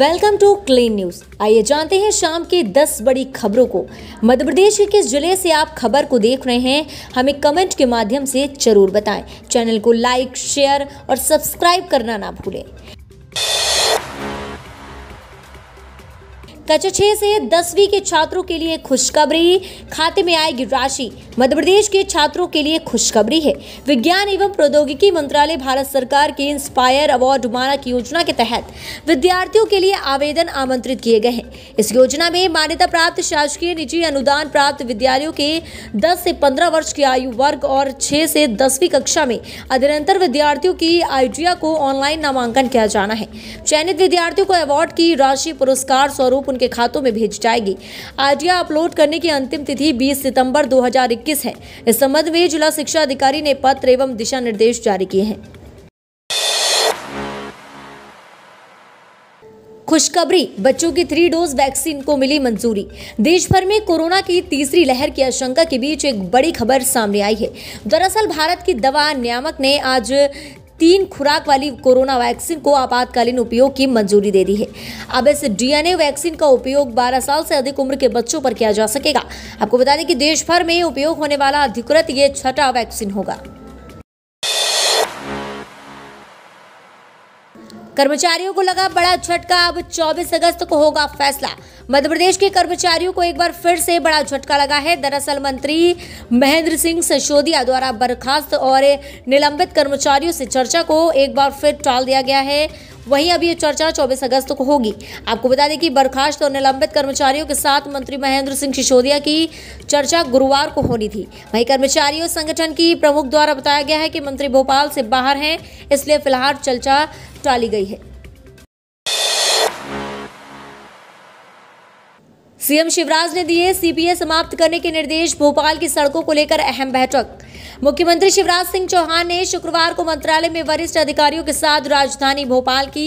welcome to clean news आइए जानते हैं शाम के 10 बड़ी खबरों को मध्य प्रदेश के किस जिले से आप खबर को देख रहे हैं हमें कमेंट के माध्यम से जरूर बताएं चैनल को लाइक शेयर और सब्सक्राइब करना ना भूलें कक्षा छह से दसवीं के छात्रों के लिए खुशखबरी खाते में आएगी राशि मध्य प्रदेश के छात्रों के लिए खुशखबरी है विज्ञान एवं प्रौद्योगिकी मंत्रालय भारत सरकार के इंस्पायर अवार्ड मानक योजना के तहत विद्यार्थियों के लिए आवेदन आमंत्रित किए गए हैं इस योजना में मान्यता प्राप्त शासकीय निजी अनुदान प्राप्त विद्यालयों के दस से पंद्रह वर्ष की आयु वर्ग और छह से दसवीं कक्षा में अध्ययनतर विद्यार्थियों की आईटीआ को ऑनलाइन नामांकन किया जाना है चयनित विद्यार्थियों को अवार्ड की राशि पुरस्कार स्वरूप उनके खातों में भेज जाएगी आरटीआर अपलोड करने की अंतिम तिथि 20 सितंबर 2021 है इस संबंध में जिला शिक्षा अधिकारी ने पत्र एवं दिशा निर्देश जारी किए हैं खुशखबरी बच्चों की थ्री डोज वैक्सीन को मिली मंजूरी देश भर में कोरोना की तीसरी लहर की आशंका के बीच एक बड़ी खबर सामने आई है दरअसल भारत की दवा नियामक ने आज तीन खुराक वाली कोरोना वैक्सीन को आपातकालीन उपयोग की मंजूरी दे दी है अब इस डीएनए वैक्सीन का उपयोग 12 साल से अधिक उम्र के बच्चों पर किया जा सकेगा आपको बता दें कि देश भर में उपयोग होने वाला अधिकृत ये छठा वैक्सीन होगा कर्मचारियों को लगा बड़ा झटका अब 24 अगस्त को होगा फैसला मध्य प्रदेश के कर्मचारियों को एक बार फिर से बड़ा झटका लगा है दरअसल मंत्री महेंद्र सिंह सिसोदिया द्वारा बर्खास्त और निलंबित कर्मचारियों से चर्चा को एक बार फिर टाल दिया गया है वहीं अभी ये चर्चा चौबीस अगस्त को होगी आपको बता दें कि बर्खास्त और निलंबित कर्मचारियों के साथ मंत्री महेंद्र सिंह सिसोदिया की चर्चा गुरुवार को होनी थी वहीं कर्मचारियों संगठन की प्रमुख द्वारा बताया गया है कि मंत्री भोपाल से बाहर हैं इसलिए फिलहाल चर्चा टाली गई है सीएम शिवराज ने दिए सीपीए समाप्त करने के निर्देश भोपाल की सड़कों को लेकर अहम बैठक मुख्यमंत्री शिवराज सिंह चौहान ने शुक्रवार को मंत्रालय में वरिष्ठ अधिकारियों के साथ राजधानी भोपाल की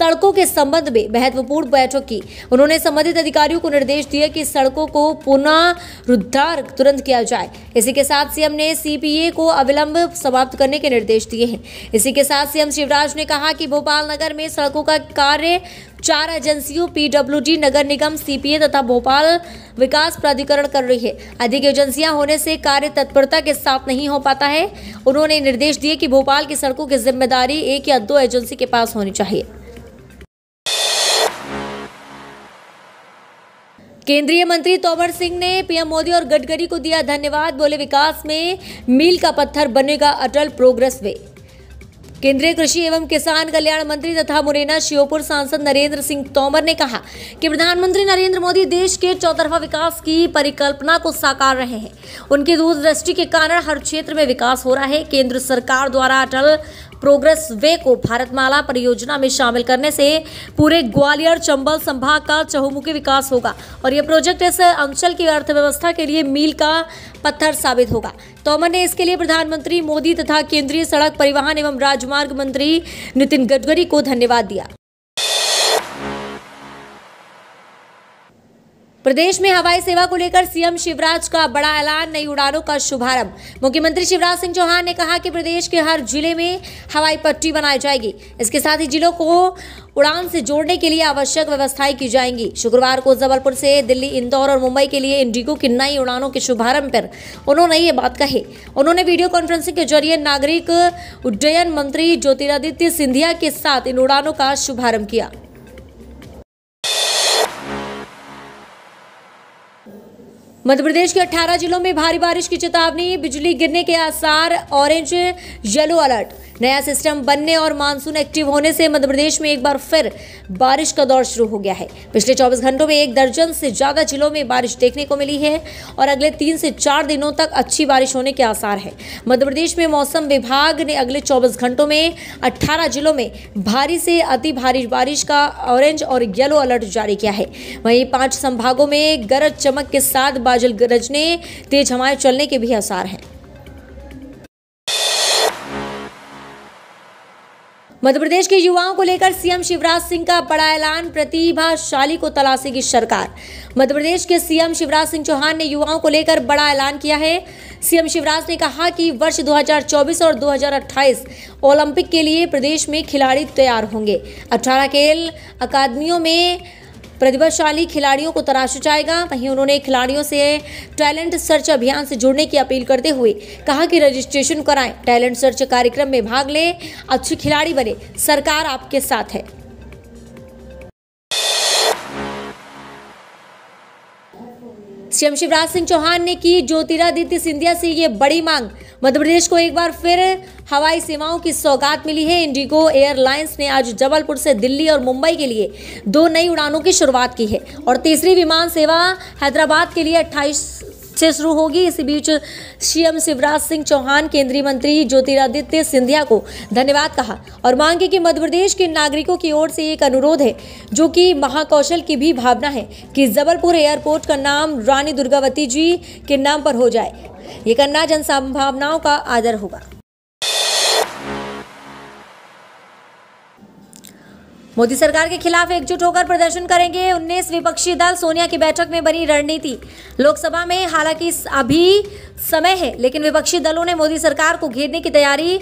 सड़कों के संबंध में महत्वपूर्ण बैठक की उन्होंने संबंधित अधिकारियों को निर्देश दिए कि सड़कों को पुनरुद्धार तुरंत किया जाए इसी के साथ सीएम ने सीपीए को अविलंब समाप्त करने के निर्देश दिए हैं इसी के साथ सीएम शिवराज ने कहा कि भोपाल नगर में सड़कों का कार्य चार एजेंसियों पीडब्ल्यू नगर निगम सीपीए तथा भोपाल विकास प्राधिकरण कर रही है अधिक एजेंसियां होने से कार्य तत्परता के साथ नहीं हो पाता है उन्होंने निर्देश दिए कि भोपाल की सड़कों की जिम्मेदारी एक या दो एजेंसी के पास होनी चाहिए केंद्रीय मंत्री तोमर सिंह ने पीएम मोदी और गडकरी को दिया धन्यवाद बोले विकास में मील का पत्थर बनेगा अटल प्रोग्रेस वे केंद्रीय कृषि एवं किसान कल्याण मंत्री तथा मुरैना श्योपुर सांसद नरेंद्र सिंह तोमर ने कहा कि प्रधानमंत्री नरेंद्र मोदी देश के चौतरफा विकास की परिकल्पना को साकार रहे हैं उनकी दूरदृष्टि के कारण हर क्षेत्र में विकास हो रहा है केंद्र सरकार द्वारा अटल प्रोग्रेस वे को भारतमाला परियोजना में शामिल करने से पूरे ग्वालियर चंबल संभाग का चहुमुखी विकास होगा और ये प्रोजेक्ट इस अंचल की अर्थव्यवस्था के लिए मील का पत्थर साबित होगा तोमर ने इसके लिए प्रधानमंत्री मोदी तथा केंद्रीय सड़क परिवहन एवं राजमार्ग मंत्री नितिन गडकरी को धन्यवाद दिया प्रदेश में हवाई सेवा को लेकर सीएम शिवराज का बड़ा ऐलान नई उड़ानों का शुभारंभ मुख्यमंत्री शिवराज सिंह चौहान ने कहा कि प्रदेश के हर जिले में हवाई पट्टी बनाई जाएगी इसके साथ ही जिलों को उड़ान से जोड़ने के लिए आवश्यक व्यवस्थाएं की जाएंगी शुक्रवार को जबलपुर से दिल्ली इंदौर और मुंबई के लिए इंडिगो की नई उड़ानों के शुभारंभ पर उन्होंने ये बात कही उन्होंने वीडियो कॉन्फ्रेंसिंग के जरिए नागरिक उड्डयन मंत्री ज्योतिरादित्य सिंधिया के साथ इन उड़ानों का शुभारंभ किया मध्य प्रदेश के 18 जिलों में भारी बारिश की चेतावनी बिजली गिरने के आसार ऑरेंज येलो अलर्ट नया सिस्टम बनने और मानसून एक्टिव होने से मध्य प्रदेश में एक बार फिर बारिश का दौर शुरू हो गया है पिछले 24 घंटों में एक दर्जन से ज्यादा जिलों में बारिश देखने को मिली है और अगले तीन से चार दिनों तक अच्छी बारिश होने के आसार है मध्य प्रदेश में मौसम विभाग ने अगले चौबीस घंटों में अट्ठारह जिलों में भारी से अति भारी बारिश का ऑरेंज और येलो अलर्ट जारी किया है वहीं पांच संभागों में गरज चमक के साथ बादल गरजने तेज हवाएं चलने के भी आसार हैं मध्य प्रदेश के युवाओं को लेकर सीएम शिवराज सिंह का बड़ा ऐलान प्रतिभाशाली को तलाशेगी सरकार मध्य प्रदेश के सीएम शिवराज सिंह चौहान ने युवाओं को लेकर बड़ा ऐलान किया है सीएम शिवराज ने कहा कि वर्ष 2024 और 2028 ओलंपिक के लिए प्रदेश में खिलाड़ी तैयार होंगे 18 खेल अकादमियों में प्रतिभाशाली खिलाड़ियों को तराशा जाएगा वहीं उन्होंने खिलाड़ियों से टैलेंट सर्च अभियान से जुड़ने की अपील करते हुए कहा कि रजिस्ट्रेशन कराएं टैलेंट सर्च कार्यक्रम में भाग लें अच्छी खिलाड़ी बने सरकार आपके साथ है सीएम शिवराज सिंह चौहान ने की ज्योतिरादित्य सिंधिया से ये बड़ी मांग मध्यप्रदेश को एक बार फिर हवाई सेवाओं की सौगात मिली है इंडिगो एयरलाइंस ने आज जबलपुर से दिल्ली और मुंबई के लिए दो नई उड़ानों की शुरुआत की है और तीसरी विमान सेवा हैदराबाद के लिए अट्ठाईस से शुरू होगी इसी बीच सीएम शिवराज सिंह चौहान केंद्रीय मंत्री ज्योतिरादित्य सिंधिया को धन्यवाद कहा और मांगे कि मध्य प्रदेश के नागरिकों की ओर से एक अनुरोध है जो कि महाकौशल की भी भावना है कि जबलपुर एयरपोर्ट का नाम रानी दुर्गावती जी के नाम पर हो जाए ये करना जन संभावनाओं का आदर होगा मोदी सरकार के खिलाफ एकजुट होकर प्रदर्शन करेंगे उन्नीस विपक्षी दल सोनिया की बैठक में बनी रणनीति लोकसभा में हालांकि अभी समय है लेकिन विपक्षी दलों ने मोदी सरकार को घेरने की तैयारी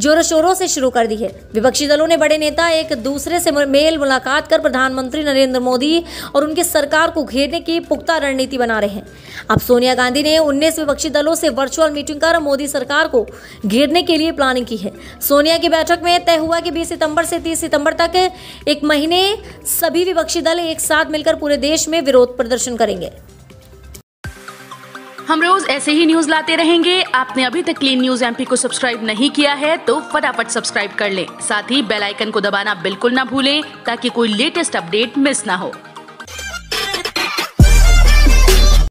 जोरों शोरों से शुरू कर दी है विपक्षी दलों ने बड़े नेता एक दूसरे से मेल मुलाकात कर प्रधानमंत्री नरेंद्र मोदी और उनकी सरकार को घेरने की पुख्ता रणनीति बना रहे हैं अब सोनिया गांधी ने उन्नीस विपक्षी दलों से वर्चुअल मीटिंग कर मोदी सरकार को घेरने के लिए प्लानिंग की है सोनिया की बैठक में तय हुआ कि बीस सितंबर से तीस सितंबर तक एक महीने सभी विपक्षी दल एक साथ मिलकर पूरे देश में विरोध प्रदर्शन करेंगे हम रोज ऐसे ही न्यूज लाते रहेंगे आपने अभी तक क्लीन न्यूज एमपी को सब्सक्राइब नहीं किया है तो फटाफट सब्सक्राइब कर लें साथ ही बेल आइकन को दबाना बिल्कुल ना भूलें ताकि कोई लेटेस्ट अपडेट मिस ना हो